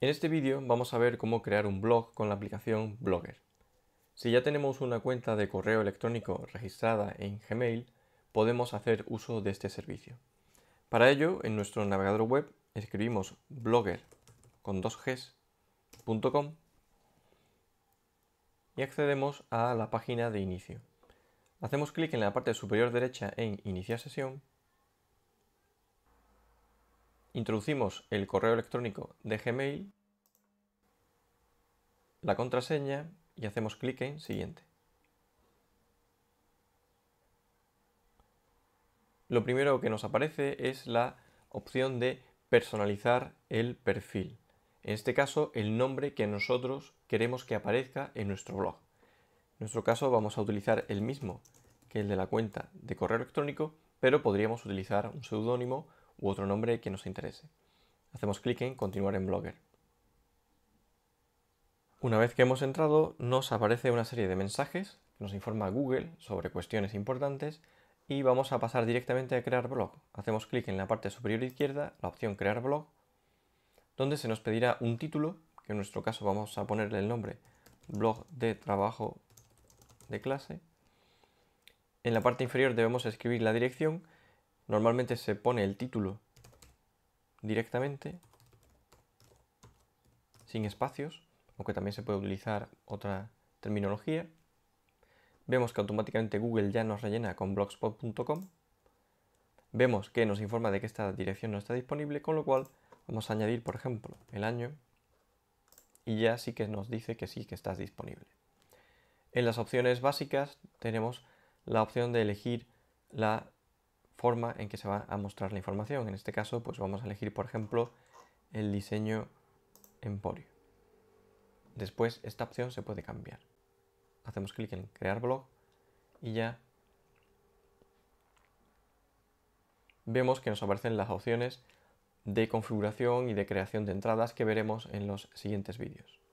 En este vídeo vamos a ver cómo crear un blog con la aplicación Blogger. Si ya tenemos una cuenta de correo electrónico registrada en Gmail, podemos hacer uso de este servicio. Para ello, en nuestro navegador web escribimos blogger con dos y accedemos a la página de inicio. Hacemos clic en la parte superior derecha en iniciar sesión introducimos el correo electrónico de Gmail, la contraseña y hacemos clic en Siguiente. Lo primero que nos aparece es la opción de personalizar el perfil. En este caso, el nombre que nosotros queremos que aparezca en nuestro blog. En nuestro caso vamos a utilizar el mismo que el de la cuenta de correo electrónico, pero podríamos utilizar un seudónimo u otro nombre que nos interese. Hacemos clic en Continuar en Blogger. Una vez que hemos entrado, nos aparece una serie de mensajes que nos informa Google sobre cuestiones importantes y vamos a pasar directamente a Crear blog. Hacemos clic en la parte superior izquierda, la opción Crear blog, donde se nos pedirá un título, que en nuestro caso vamos a ponerle el nombre Blog de Trabajo de Clase. En la parte inferior debemos escribir la dirección Normalmente se pone el título directamente, sin espacios, aunque también se puede utilizar otra terminología. Vemos que automáticamente Google ya nos rellena con blogspot.com. Vemos que nos informa de que esta dirección no está disponible, con lo cual vamos a añadir, por ejemplo, el año y ya sí que nos dice que sí que estás disponible. En las opciones básicas tenemos la opción de elegir la forma en que se va a mostrar la información. En este caso, pues vamos a elegir, por ejemplo, el diseño emporio. Después, esta opción se puede cambiar. Hacemos clic en crear blog y ya vemos que nos aparecen las opciones de configuración y de creación de entradas que veremos en los siguientes vídeos.